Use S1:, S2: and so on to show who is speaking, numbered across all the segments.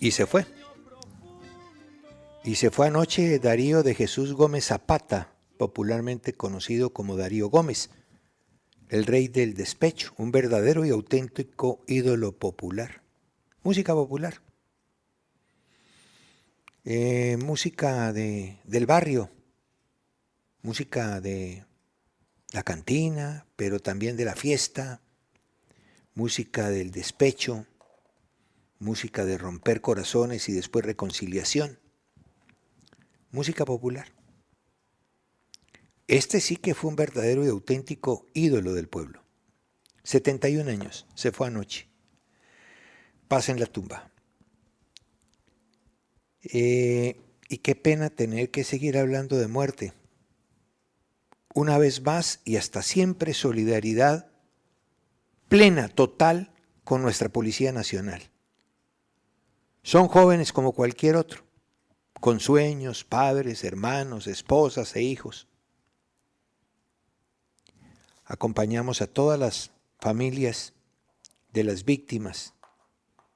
S1: Y se fue. Y se fue anoche Darío de Jesús Gómez Zapata, popularmente conocido como Darío Gómez, el rey del despecho, un verdadero y auténtico ídolo popular. Música popular. Eh, música de, del barrio, música de la cantina, pero también de la fiesta, música del despecho, música de romper corazones y después reconciliación. Música popular. Este sí que fue un verdadero y auténtico ídolo del pueblo. 71 años, se fue anoche. Pasa en la tumba. Eh, y qué pena tener que seguir hablando de muerte. Una vez más y hasta siempre solidaridad plena, total, con nuestra Policía Nacional. Son jóvenes como cualquier otro, con sueños, padres, hermanos, esposas e hijos. Acompañamos a todas las familias de las víctimas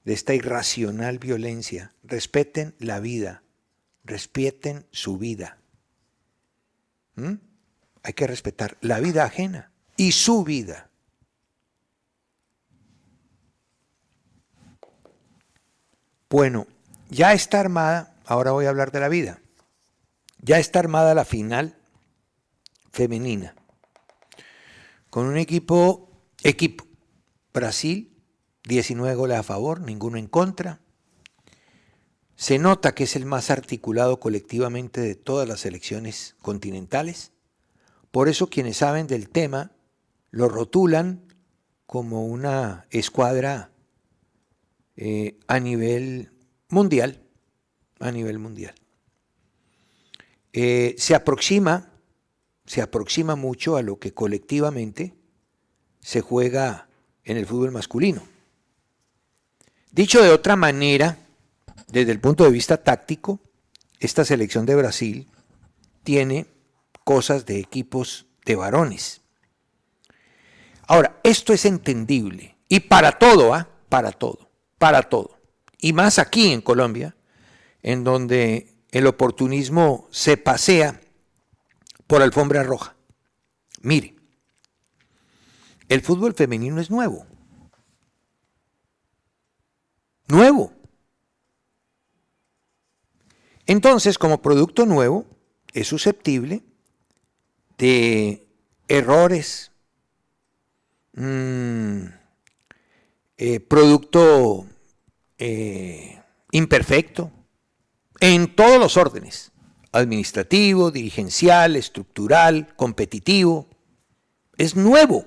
S1: de esta irracional violencia. Respeten la vida, respeten su vida. ¿Mm? Hay que respetar la vida ajena y su vida. Bueno, ya está armada, ahora voy a hablar de la vida, ya está armada la final femenina, con un equipo, equipo, Brasil, 19 goles a favor, ninguno en contra. Se nota que es el más articulado colectivamente de todas las elecciones continentales. Por eso quienes saben del tema lo rotulan como una escuadra eh, a nivel mundial. A nivel mundial. Eh, se aproxima, se aproxima mucho a lo que colectivamente se juega en el fútbol masculino. Dicho de otra manera, desde el punto de vista táctico, esta selección de Brasil tiene cosas de equipos de varones. Ahora, esto es entendible y para todo, ¿ah? Para todo para todo. Y más aquí en Colombia, en donde el oportunismo se pasea por alfombra roja. Mire, el fútbol femenino es nuevo. Nuevo. Entonces, como producto nuevo, es susceptible de errores, mm, eh, producto eh, imperfecto, en todos los órdenes, administrativo, dirigencial, estructural, competitivo. Es nuevo.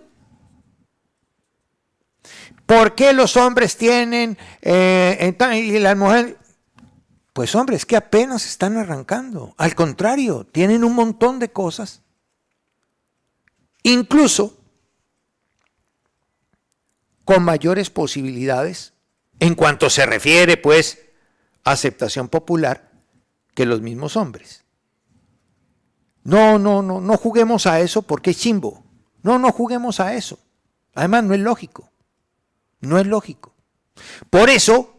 S1: ¿Por qué los hombres tienen eh, y las mujeres? Pues hombres que apenas están arrancando. Al contrario, tienen un montón de cosas. Incluso con mayores posibilidades en cuanto se refiere, pues, a aceptación popular que los mismos hombres. No, no, no, no juguemos a eso porque es chimbo. No, no juguemos a eso. Además, no es lógico. No es lógico. Por eso,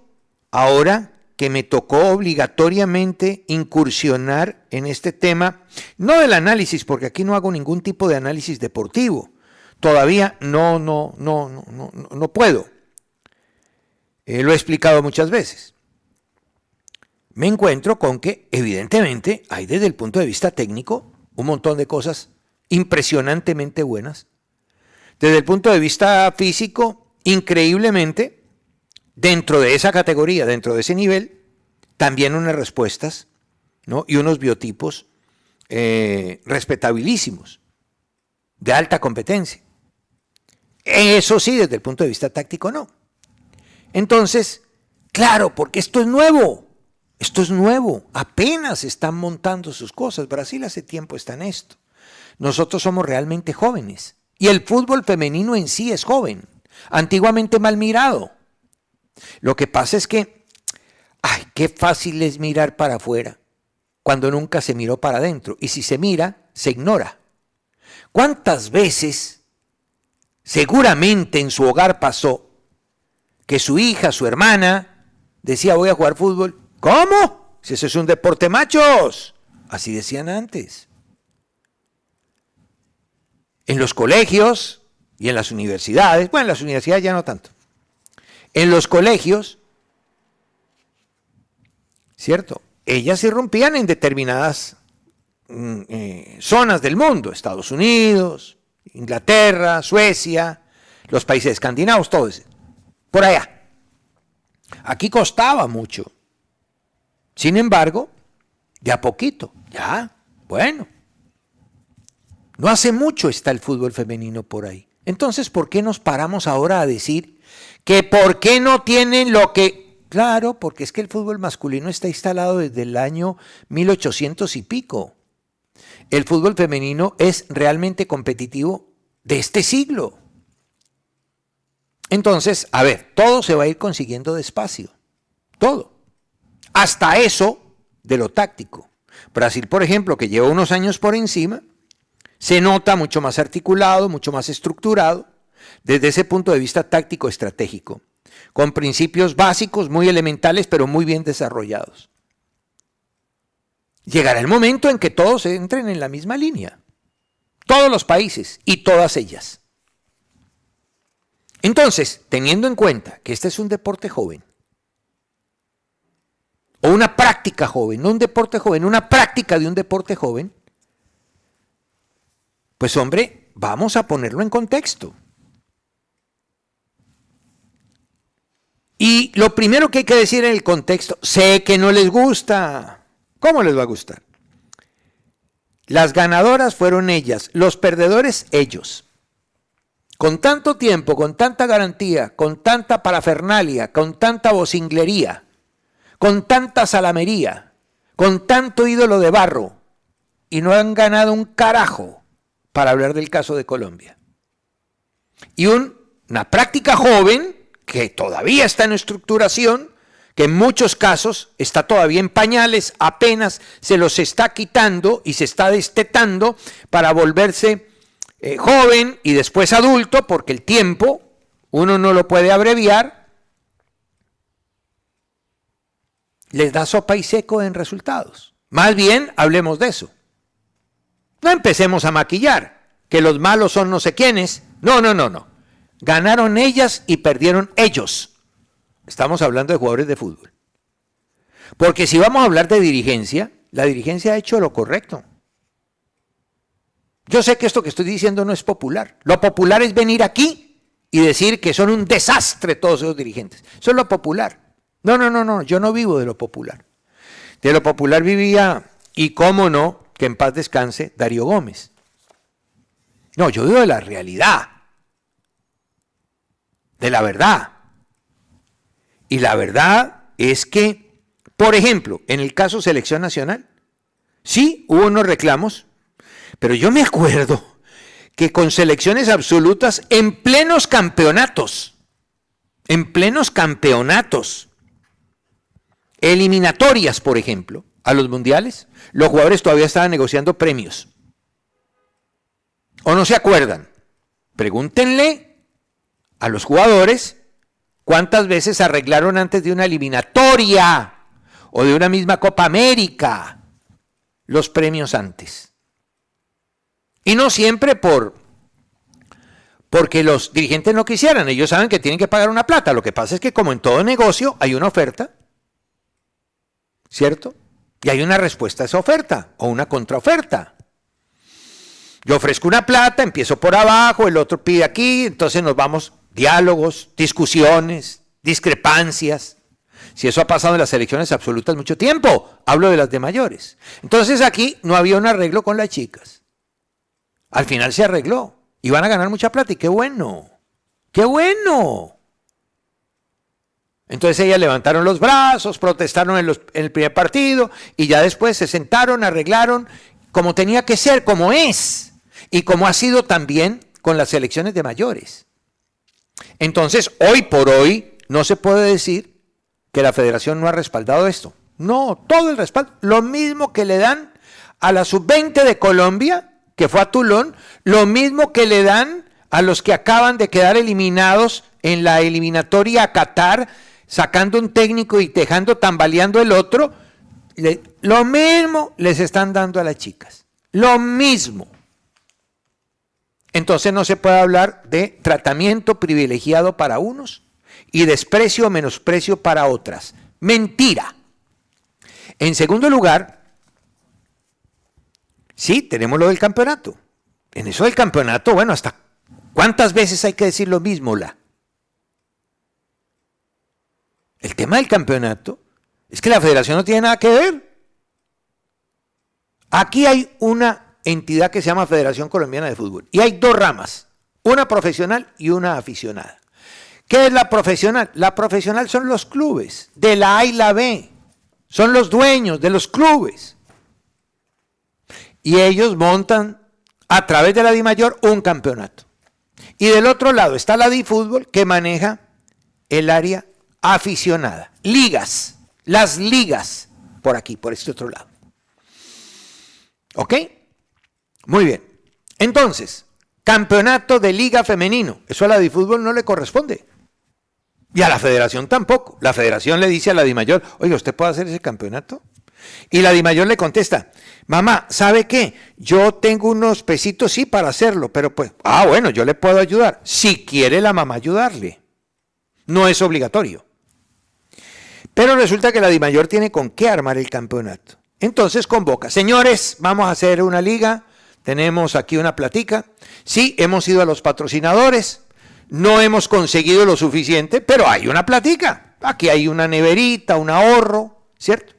S1: ahora que me tocó obligatoriamente incursionar en este tema, no del análisis, porque aquí no hago ningún tipo de análisis deportivo, todavía no, no, no, no, no puedo. Eh, lo he explicado muchas veces. Me encuentro con que, evidentemente, hay desde el punto de vista técnico un montón de cosas impresionantemente buenas. Desde el punto de vista físico, increíblemente, dentro de esa categoría, dentro de ese nivel, también unas respuestas y unos biotipos eh, respetabilísimos, de alta competencia. Eso sí, desde el punto de vista táctico no. Entonces, claro, porque esto es nuevo. Esto es nuevo. Apenas están montando sus cosas. Brasil hace tiempo está en esto. Nosotros somos realmente jóvenes. Y el fútbol femenino en sí es joven. Antiguamente mal mirado. Lo que pasa es que, ay, qué fácil es mirar para afuera cuando nunca se miró para adentro. Y si se mira, se ignora. ¿Cuántas veces Seguramente en su hogar pasó que su hija, su hermana, decía voy a jugar fútbol. ¿Cómo? Si eso es un deporte machos. Así decían antes. En los colegios y en las universidades, bueno, en las universidades ya no tanto. En los colegios, ¿cierto? Ellas se rompían en determinadas mm, eh, zonas del mundo, Estados Unidos, Inglaterra, Suecia, los países escandinavos, todos, por allá. Aquí costaba mucho. Sin embargo, ya poquito, ya, bueno. No hace mucho está el fútbol femenino por ahí. Entonces, ¿por qué nos paramos ahora a decir que por qué no tienen lo que... Claro, porque es que el fútbol masculino está instalado desde el año 1800 y pico el fútbol femenino es realmente competitivo de este siglo. Entonces, a ver, todo se va a ir consiguiendo despacio. Todo. Hasta eso de lo táctico. Brasil, por ejemplo, que lleva unos años por encima, se nota mucho más articulado, mucho más estructurado, desde ese punto de vista táctico-estratégico, con principios básicos muy elementales, pero muy bien desarrollados llegará el momento en que todos entren en la misma línea. Todos los países y todas ellas. Entonces, teniendo en cuenta que este es un deporte joven, o una práctica joven, no un deporte joven, una práctica de un deporte joven, pues hombre, vamos a ponerlo en contexto. Y lo primero que hay que decir en el contexto, sé que no les gusta, ¿Cómo les va a gustar? Las ganadoras fueron ellas, los perdedores ellos. Con tanto tiempo, con tanta garantía, con tanta parafernalia, con tanta vocinglería, con tanta salamería, con tanto ídolo de barro, y no han ganado un carajo para hablar del caso de Colombia. Y una práctica joven que todavía está en estructuración, que en muchos casos está todavía en pañales, apenas se los está quitando y se está destetando para volverse eh, joven y después adulto, porque el tiempo uno no lo puede abreviar, les da sopa y seco en resultados. Más bien, hablemos de eso. No empecemos a maquillar, que los malos son no sé quiénes. No, no, no, no. Ganaron ellas y perdieron ellos. Estamos hablando de jugadores de fútbol. Porque si vamos a hablar de dirigencia, la dirigencia ha hecho lo correcto. Yo sé que esto que estoy diciendo no es popular. Lo popular es venir aquí y decir que son un desastre todos esos dirigentes. Eso es lo popular. No, no, no, no, yo no vivo de lo popular. De lo popular vivía, y cómo no, que en paz descanse, Darío Gómez. No, yo vivo de la realidad, de la verdad. Y la verdad es que, por ejemplo, en el caso Selección Nacional, sí hubo unos reclamos, pero yo me acuerdo que con selecciones absolutas en plenos campeonatos, en plenos campeonatos, eliminatorias, por ejemplo, a los mundiales, los jugadores todavía estaban negociando premios. ¿O no se acuerdan? Pregúntenle a los jugadores ¿Cuántas veces arreglaron antes de una eliminatoria o de una misma Copa América los premios antes? Y no siempre por porque los dirigentes no quisieran, ellos saben que tienen que pagar una plata. Lo que pasa es que como en todo negocio hay una oferta, ¿cierto? Y hay una respuesta a esa oferta o una contraoferta. Yo ofrezco una plata, empiezo por abajo, el otro pide aquí, entonces nos vamos diálogos, discusiones, discrepancias. Si eso ha pasado en las elecciones absolutas mucho tiempo, hablo de las de mayores. Entonces aquí no había un arreglo con las chicas. Al final se arregló y van a ganar mucha plata y qué bueno, qué bueno. Entonces ellas levantaron los brazos, protestaron en, en el primer partido y ya después se sentaron, arreglaron como tenía que ser, como es y como ha sido también con las elecciones de mayores. Entonces, hoy por hoy, no se puede decir que la federación no ha respaldado esto. No, todo el respaldo. Lo mismo que le dan a la sub-20 de Colombia, que fue a Tulón, lo mismo que le dan a los que acaban de quedar eliminados en la eliminatoria a Qatar, sacando un técnico y dejando tambaleando el otro, lo mismo les están dando a las chicas. Lo mismo entonces no se puede hablar de tratamiento privilegiado para unos y desprecio o menosprecio para otras. Mentira. En segundo lugar, sí, tenemos lo del campeonato. En eso del campeonato, bueno, hasta cuántas veces hay que decir lo mismo, la. El tema del campeonato es que la federación no tiene nada que ver. Aquí hay una entidad que se llama Federación Colombiana de Fútbol. Y hay dos ramas, una profesional y una aficionada. ¿Qué es la profesional? La profesional son los clubes, de la A y la B. Son los dueños de los clubes. Y ellos montan a través de la Di Mayor un campeonato. Y del otro lado está la Di Fútbol que maneja el área aficionada. Ligas, las ligas por aquí, por este otro lado. ¿Ok? Muy bien. Entonces, campeonato de liga femenino. Eso a la de fútbol no le corresponde. Y a la federación tampoco. La federación le dice a la DIMAYOR, oye, ¿usted puede hacer ese campeonato? Y la DIMAYOR le contesta, mamá, ¿sabe qué? Yo tengo unos pesitos, sí, para hacerlo, pero pues, ah, bueno, yo le puedo ayudar. Si quiere la mamá ayudarle. No es obligatorio. Pero resulta que la DIMAYOR tiene con qué armar el campeonato. Entonces convoca, señores, vamos a hacer una liga tenemos aquí una platica. Sí, hemos ido a los patrocinadores. No hemos conseguido lo suficiente, pero hay una platica. Aquí hay una neverita, un ahorro, ¿cierto?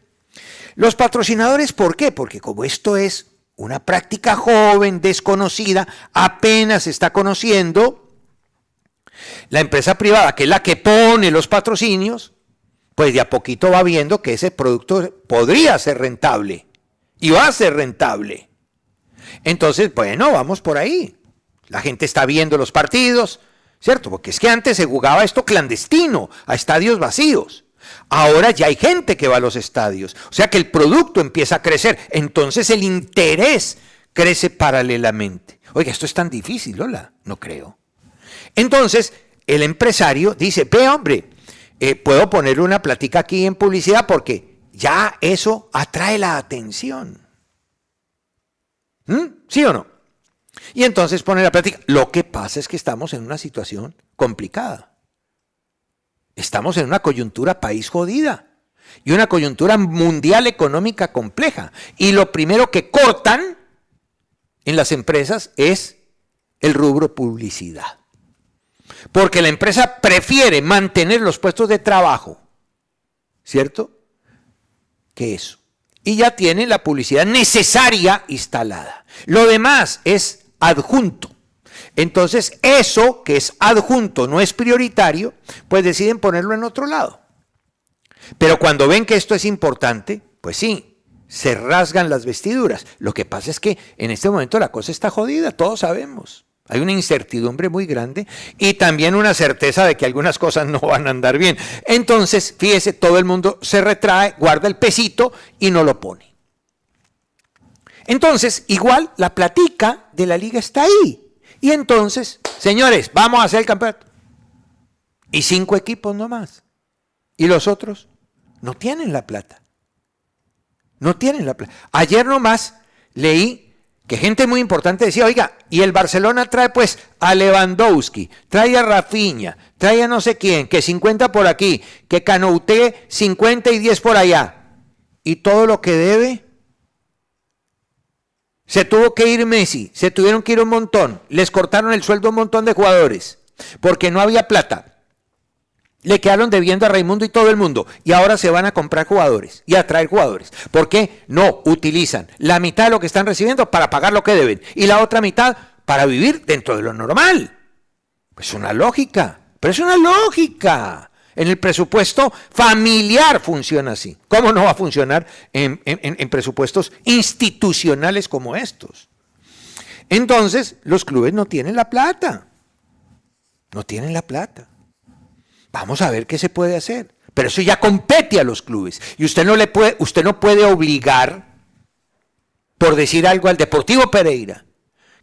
S1: Los patrocinadores, ¿por qué? Porque como esto es una práctica joven, desconocida, apenas está conociendo, la empresa privada, que es la que pone los patrocinios, pues de a poquito va viendo que ese producto podría ser rentable y va a ser rentable. Entonces, bueno, vamos por ahí. La gente está viendo los partidos, ¿cierto? Porque es que antes se jugaba esto clandestino, a estadios vacíos. Ahora ya hay gente que va a los estadios. O sea que el producto empieza a crecer. Entonces el interés crece paralelamente. Oiga, esto es tan difícil, Lola. No creo. Entonces el empresario dice, ve hombre, eh, puedo poner una platica aquí en publicidad porque ya eso atrae la atención. ¿Mm? ¿Sí o no? Y entonces poner la práctica. Lo que pasa es que estamos en una situación complicada. Estamos en una coyuntura país jodida y una coyuntura mundial económica compleja. Y lo primero que cortan en las empresas es el rubro publicidad. Porque la empresa prefiere mantener los puestos de trabajo, ¿cierto? Que eso y ya tienen la publicidad necesaria instalada. Lo demás es adjunto. Entonces, eso que es adjunto, no es prioritario, pues deciden ponerlo en otro lado. Pero cuando ven que esto es importante, pues sí, se rasgan las vestiduras. Lo que pasa es que en este momento la cosa está jodida, todos sabemos. Hay una incertidumbre muy grande y también una certeza de que algunas cosas no van a andar bien. Entonces, fíjese, todo el mundo se retrae, guarda el pesito y no lo pone. Entonces, igual la platica de la liga está ahí. Y entonces, señores, vamos a hacer el campeonato. Y cinco equipos nomás. Y los otros no tienen la plata. No tienen la plata. Ayer nomás leí que gente muy importante decía, oiga, y el Barcelona trae pues a Lewandowski, trae a Rafinha, trae a no sé quién, que 50 por aquí, que Canouté 50 y 10 por allá. Y todo lo que debe, se tuvo que ir Messi, se tuvieron que ir un montón, les cortaron el sueldo a un montón de jugadores, porque no había plata. Le quedaron debiendo a Raimundo y todo el mundo. Y ahora se van a comprar jugadores y a traer jugadores. ¿Por qué? No, utilizan la mitad de lo que están recibiendo para pagar lo que deben y la otra mitad para vivir dentro de lo normal. Es una lógica, pero es una lógica. En el presupuesto familiar funciona así. ¿Cómo no va a funcionar en presupuestos institucionales como estos? Entonces, los clubes no tienen la plata. No tienen la plata. Vamos a ver qué se puede hacer. Pero eso ya compete a los clubes. Y usted no, le puede, usted no puede obligar, por decir algo, al Deportivo Pereira,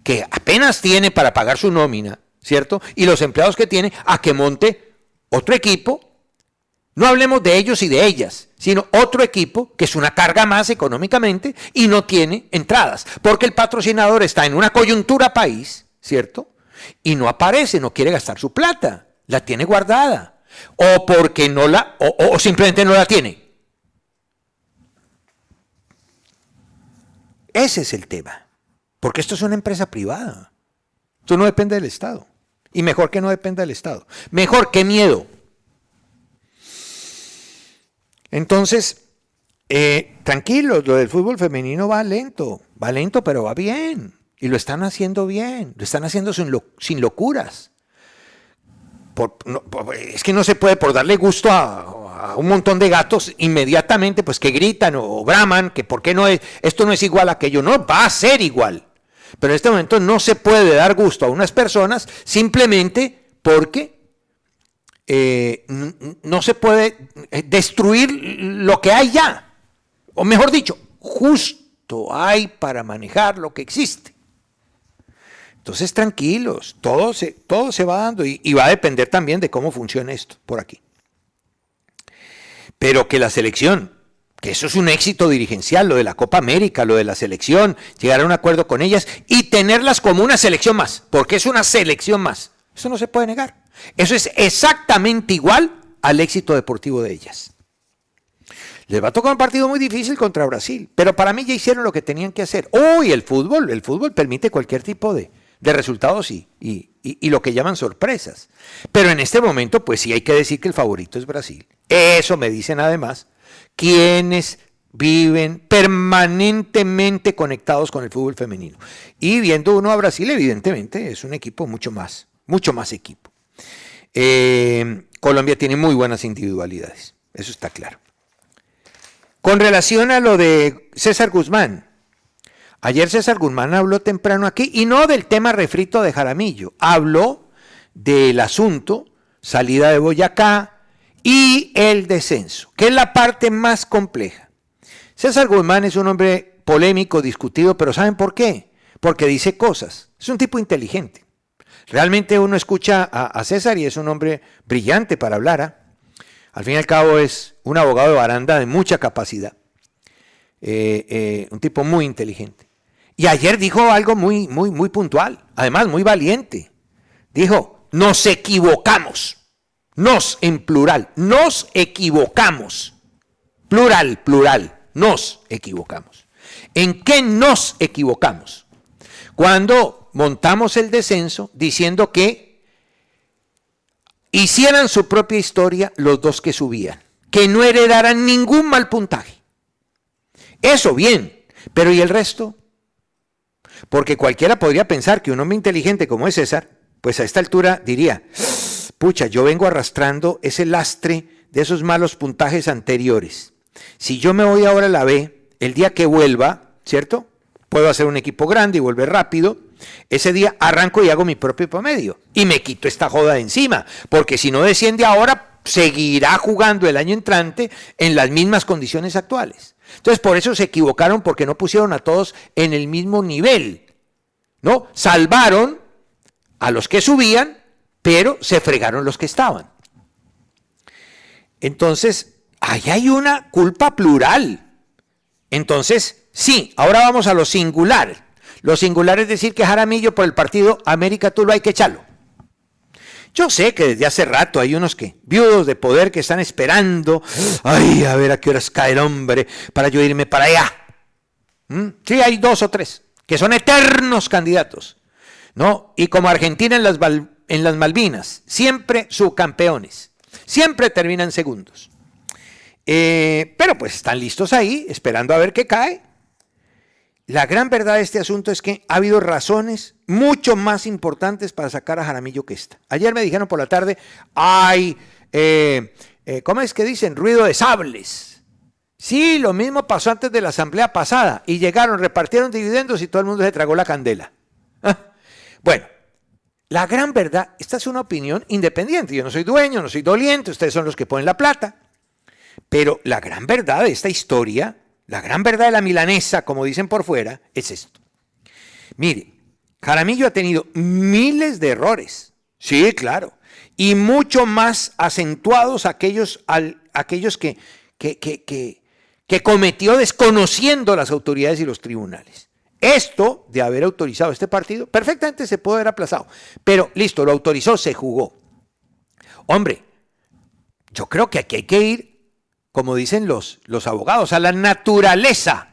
S1: que apenas tiene para pagar su nómina, ¿cierto? Y los empleados que tiene, a que monte otro equipo. No hablemos de ellos y de ellas, sino otro equipo que es una carga más económicamente y no tiene entradas, porque el patrocinador está en una coyuntura país, ¿cierto? Y no aparece, no quiere gastar su plata, la tiene guardada o porque no la, o, simplemente no la tiene. Ese es el tema. Porque esto es una empresa privada. Esto no depende del Estado. Y mejor que no dependa del Estado. Mejor que miedo. Entonces, eh, tranquilo. tranquilos, lo del fútbol femenino va lento. Va lento, pero va bien. Y lo están haciendo bien. Lo están haciendo sin locuras es que no se puede por darle gusto a, un montón de gatos inmediatamente, pues que gritan o, braman, que por qué no es, esto no es igual a aquello, no, va a ser igual. Pero en este momento no se puede dar gusto a unas personas simplemente porque eh, no se puede eh, destruir lo que hay ya. O mejor dicho, justo hay para manejar lo que existe. Entonces, tranquilos, todo se, todo se va dando y, va a depender también de cómo funciona esto por aquí. Pero que la selección que eso es un éxito dirigencial, lo de la Copa América, lo de la selección, llegar a un acuerdo con ellas y tenerlas como una selección más, porque es una selección más. Eso no se puede negar. Eso es exactamente igual al éxito deportivo de ellas. Les va a tocar un partido muy difícil contra Brasil, pero para mí ya hicieron lo que tenían que hacer. Hoy el fútbol, el fútbol permite cualquier tipo de, de resultados sí, y, lo que llaman sorpresas. Pero en este momento, pues sí hay que decir que el favorito es Brasil. Eso me dicen además quienes viven permanentemente conectados con el fútbol femenino. Y viendo uno a Brasil, evidentemente, es un equipo mucho más, mucho más equipo. Eh, Colombia tiene muy buenas individualidades, eso está claro. Con relación a lo de César Guzmán, Ayer César Guzmán habló temprano aquí, y no del tema refrito de Jaramillo, habló del asunto, salida de Boyacá y el descenso, que es la parte más compleja. César Guzmán es un hombre polémico, discutido, pero ¿saben por qué? Porque dice cosas, es un tipo inteligente. Realmente uno escucha a, César y es un hombre brillante para hablar. ¿ah? Al fin y al cabo es un abogado de baranda de mucha capacidad. Eh, eh, un tipo muy inteligente. Y ayer dijo algo muy, muy, muy puntual, además muy valiente. Dijo, nos equivocamos. Nos en plural, nos equivocamos. Plural, plural, nos equivocamos. ¿En qué nos equivocamos? Cuando montamos el descenso diciendo que hicieran su propia historia los dos que subían, que no heredaran ningún mal puntaje. Eso bien, pero ¿y el resto? Porque cualquiera podría pensar que un hombre inteligente como es César, pues a esta altura diría, pucha, yo vengo arrastrando ese lastre de esos malos puntajes anteriores. Si yo me voy ahora a la B, el día que vuelva, ¿cierto? Puedo hacer un equipo grande y volver rápido. Ese día arranco y hago mi propio promedio. Y me quito esta joda de encima. Porque si no desciende ahora, seguirá jugando el año entrante en las mismas condiciones actuales. Entonces, por eso se equivocaron porque no pusieron a todos en el mismo nivel. ¿No? Salvaron a los que subían, pero se fregaron los que estaban. Entonces, ahí hay una culpa plural. Entonces, sí, ahora vamos a lo singular. Lo singular es decir que Jaramillo por el partido América tú lo hay que echarlo. Yo sé que desde hace rato hay unos que, viudos de poder, que están esperando, ay, a ver a qué horas cae el hombre para yo irme para allá. ¿Mm? Sí, hay dos o tres que son eternos candidatos, ¿no? Y como Argentina en las, en las Malvinas, siempre subcampeones, siempre terminan segundos. Eh, pero pues están listos ahí, esperando a ver qué cae. La gran verdad de este asunto es que ha habido razones mucho más importantes para sacar a Jaramillo que esta. Ayer me dijeron por la tarde, hay, eh, eh, ¿cómo es que dicen? Ruido de sables. Sí, lo mismo pasó antes de la asamblea pasada y llegaron, repartieron dividendos y todo el mundo se tragó la candela. Ah, bueno, la gran verdad, esta es una opinión independiente. Yo no soy dueño, no soy doliente, ustedes son los que ponen la plata. Pero la gran verdad de esta historia la gran verdad de la milanesa, como dicen por fuera, es esto. Mire, Jaramillo ha tenido miles de errores. Sí, claro. Y mucho más acentuados aquellos, aquellos que, que, cometió desconociendo las autoridades y los tribunales. Esto de haber autorizado este partido, perfectamente se puede haber aplazado. Pero listo, lo autorizó, se jugó. Hombre, yo creo que aquí hay que ir como dicen los, los abogados, a la naturaleza.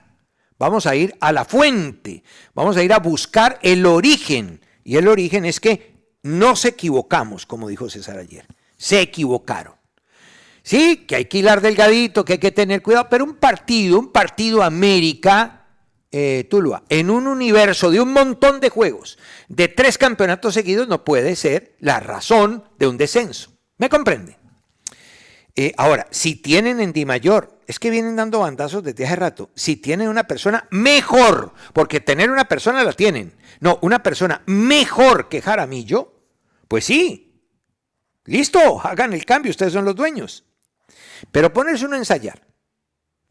S1: Vamos a ir a la fuente, vamos a ir a buscar el origen. Y el origen es que no se equivocamos, como dijo César ayer. Se equivocaron. Sí, que hay que hilar delgadito, que hay que tener cuidado, pero un partido, un partido América, eh, Tuluá, en un universo de un montón de juegos, de tres campeonatos seguidos, no puede ser la razón de un descenso. ¿Me comprende? Eh, ahora, si tienen en Di Mayor, es que vienen dando bandazos desde hace rato, si tienen una persona mejor, porque tener una persona la tienen, no, una persona mejor que Jaramillo, pues sí, listo, hagan el cambio, ustedes son los dueños. Pero ponerse uno a ensayar,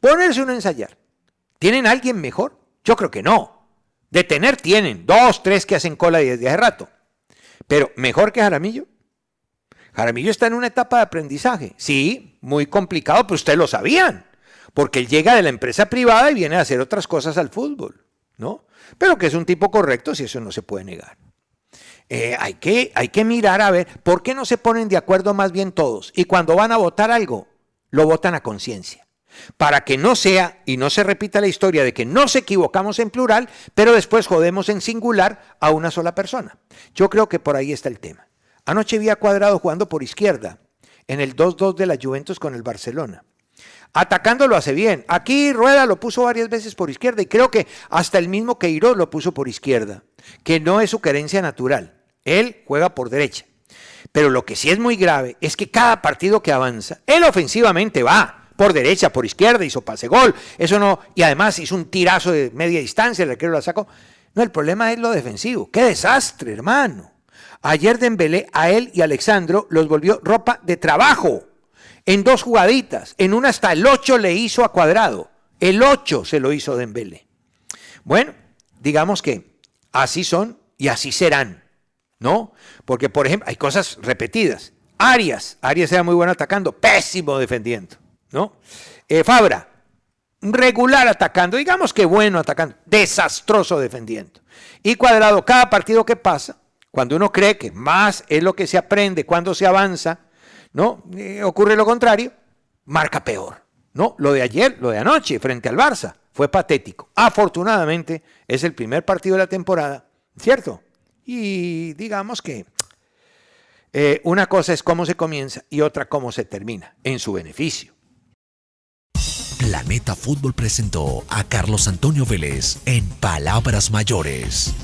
S1: ponerse uno a ensayar, ¿tienen alguien mejor? Yo creo que no. De tener tienen, dos, tres que hacen cola desde hace rato. Pero mejor que Jaramillo, Jaramillo está en una etapa de aprendizaje. Sí, muy complicado, pero ustedes lo sabían, porque él llega de la empresa privada y viene a hacer otras cosas al fútbol, ¿no? Pero que es un tipo correcto, si eso no se puede negar. Eh, hay, que, hay que mirar a ver por qué no se ponen de acuerdo más bien todos. Y cuando van a votar algo, lo votan a conciencia. Para que no sea y no se repita la historia de que nos equivocamos en plural, pero después jodemos en singular a una sola persona. Yo creo que por ahí está el tema. Anoche vi a Cuadrado jugando por izquierda en el 2-2 de la Juventus con el Barcelona. Atacándolo hace bien. Aquí Rueda lo puso varias veces por izquierda y creo que hasta el mismo Queiroz lo puso por izquierda, que no es su querencia natural. Él juega por derecha. Pero lo que sí es muy grave es que cada partido que avanza, él ofensivamente va por derecha, por izquierda, hizo pase gol. Eso no, y además hizo un tirazo de media distancia, el arquero la sacó. No, el problema es lo defensivo. ¡Qué desastre, hermano! Ayer Dembélé a él y Alexandro los volvió ropa de trabajo. En dos jugaditas, en una hasta el 8 le hizo a Cuadrado. El 8 se lo hizo Dembélé. Bueno, digamos que así son y así serán, ¿no? Porque por ejemplo, hay cosas repetidas. Arias, Arias era muy bueno atacando, pésimo defendiendo, ¿no? Eh, Fabra, regular atacando, digamos que bueno atacando, desastroso defendiendo. Y Cuadrado, cada partido que pasa, cuando uno cree que más es lo que se aprende cuando se avanza, ¿no? Eh, ocurre lo contrario, marca peor. No, lo de ayer, lo de anoche, frente al Barça, fue patético. Afortunadamente, es el primer partido de la temporada, ¿cierto? Y digamos que eh, una cosa es cómo se comienza y otra cómo se termina, en su beneficio. Meta Fútbol presentó a Carlos Antonio Vélez en Palabras Mayores.